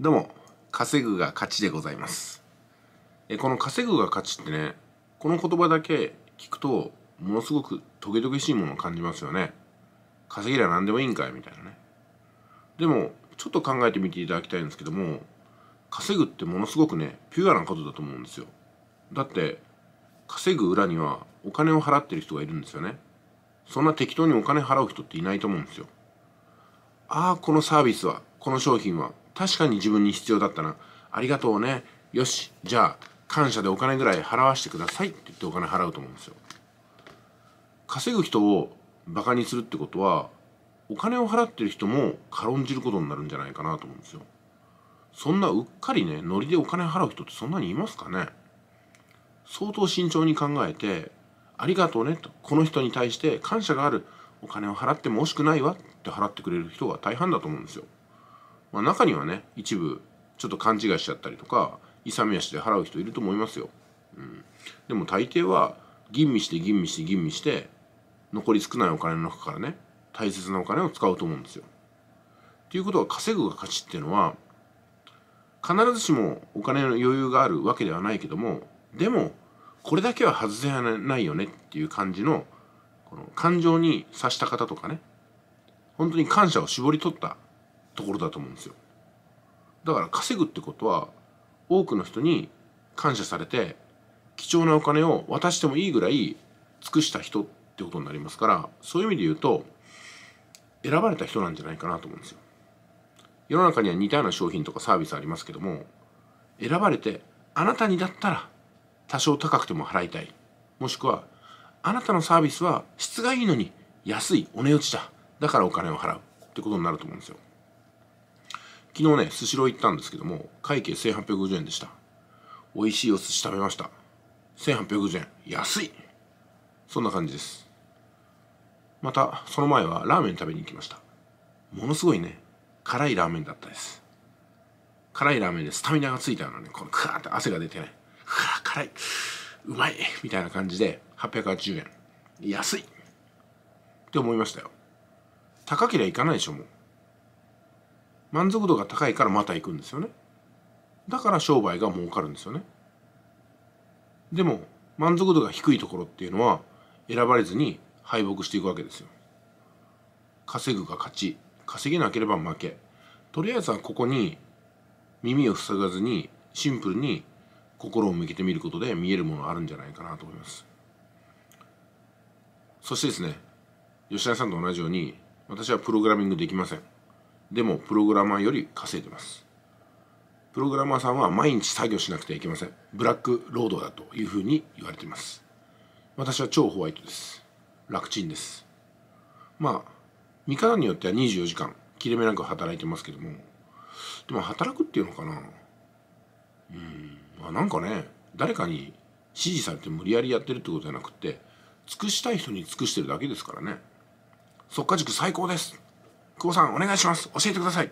どうも、稼ぐが勝ちでございます。えこの稼ぐが勝ちってね、この言葉だけ聞くと、ものすごくトゲトゲしいものを感じますよね。稼ぎりゃ何でもいいんかいみたいなね。でも、ちょっと考えてみていただきたいんですけども、稼ぐってものすごくね、ピュアなことだと思うんですよ。だって、稼ぐ裏にはお金を払ってる人がいるんですよね。そんな適当にお金払う人っていないと思うんですよ。ああ、このサービスは、この商品は、確かに自分に必要だったなありがとうねよしじゃあ感謝でお金ぐらい払わしてくださいって言ってお金払うと思うんですよ稼ぐ人をバカにするってことはお金を払ってる人も軽んじることになるんじゃないかなと思うんですよそんなうっかりねノリでお金払う人ってそんなにいますかね相当慎重に考えてありがとうねとこの人に対して感謝があるお金を払っても惜しくないわって払ってくれる人が大半だと思うんですよまあ、中にはね一部ちょっと勘違いしちゃったりとか勇み足で払う人いると思いますよ、うん、でも大抵は吟味して吟味して吟味して残り少ないお金の中からね大切なお金を使うと思うんですよ。ということは稼ぐが勝ちっていうのは必ずしもお金の余裕があるわけではないけどもでもこれだけは外せないよねっていう感じのこの感情に察した方とかね本当に感謝を絞り取ったところだと思うんですよだから稼ぐってことは多くの人に感謝されて貴重なお金を渡してもいいぐらい尽くした人ってことになりますからそういう意味で言うと選ばれた人なんじゃないかなと思うんですよ世の中には似たような商品とかサービスありますけども選ばれてあなたにだったら多少高くても払いたいもしくはあなたのサービスは質がいいのに安いお値打ちだだからお金を払うってことになると思うんですよ昨日ねスシロー行ったんですけども会計1850円でした美味しいお寿司食べました1850円安いそんな感じですまたその前はラーメン食べに行きましたものすごいね辛いラーメンだったです辛いラーメンでスタミナがついたようなねこのクワーって汗が出てねうわ、辛いうまいみたいな感じで880円安いって思いましたよ高ければいかないでしょもう満足度が高いからまた行くんですよねだから商売が儲かるんですよねでも満足度が低いところっていうのは選ばれずに敗北していくわけですよ稼ぐが勝ち稼げなければ負けとりあえずはここに耳を塞がずにシンプルに心を向けてみることで見えるものあるんじゃないかなと思いますそしてですね吉田さんと同じように私はプログラミングできませんでもプログラマーより稼いでますプログラマーさんは毎日作業しなくてはいけませんブラック労働だというふうに言われています私は超ホワイトです楽ちんですまあ見方によっては24時間切れ目なく働いてますけどもでも働くっていうのかなうんまあなんかね誰かに指示されて無理やりやってるってことじゃなくて尽くしたい人に尽くしてるだけですからねっか塾最高です久保さん、お願いします。教えてください。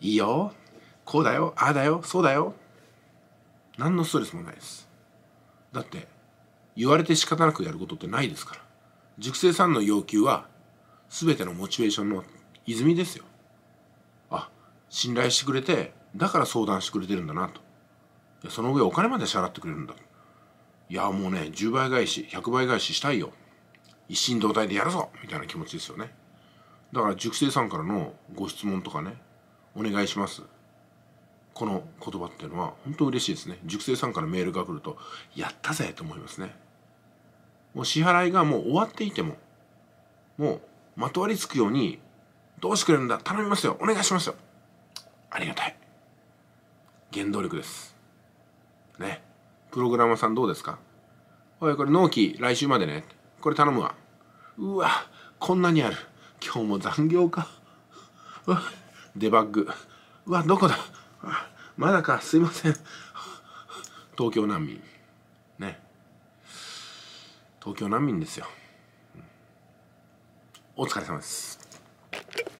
いいよ。こうだよ。ああだよ。そうだよ。何のストレスもないです。だって、言われて仕方なくやることってないですから。熟成さんの要求は、全てのモチベーションの泉ですよ。あ、信頼してくれて、だから相談してくれてるんだなと。いやその上お金まで支払ってくれるんだ。いや、もうね、10倍返し、100倍返ししたいよ。一心同体でやるぞみたいな気持ちですよね。だから塾生さんからのご質問とかねお願いしますこの言葉っていうのは本当嬉しいですね塾生さんからメールが来るとやったぜと思いますねもう支払いがもう終わっていてももうまとわりつくようにどうしてくれるんだ頼みますよお願いしますよありがたい原動力ですねプログラマーさんどうですかおいこれ納期来週までねこれ頼むわうわこんなにある今日も残業かうわデバッグうわどこだまだかすいません東京難民ね東京難民ですよお疲れ様です